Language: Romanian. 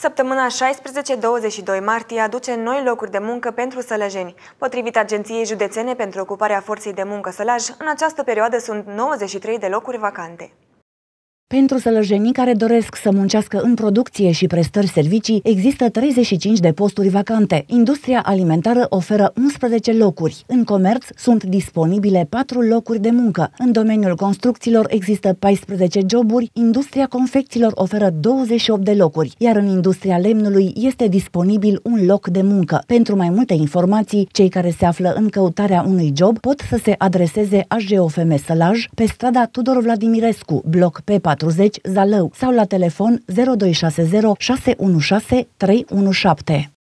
Săptămâna 16-22 martie aduce noi locuri de muncă pentru sălăjeni. Potrivit Agenției Județene pentru Ocuparea Forței de Muncă Sălaj, în această perioadă sunt 93 de locuri vacante. Pentru sălăjenii care doresc să muncească în producție și prestări servicii, există 35 de posturi vacante. Industria alimentară oferă 11 locuri. În comerț sunt disponibile 4 locuri de muncă. În domeniul construcțiilor există 14 joburi, industria confecțiilor oferă 28 de locuri, iar în industria lemnului este disponibil un loc de muncă. Pentru mai multe informații, cei care se află în căutarea unui job pot să se adreseze AGOFM Sălaj pe strada Tudor Vladimirescu, bloc P4 40 Zalău sau la telefon 0260 616 317.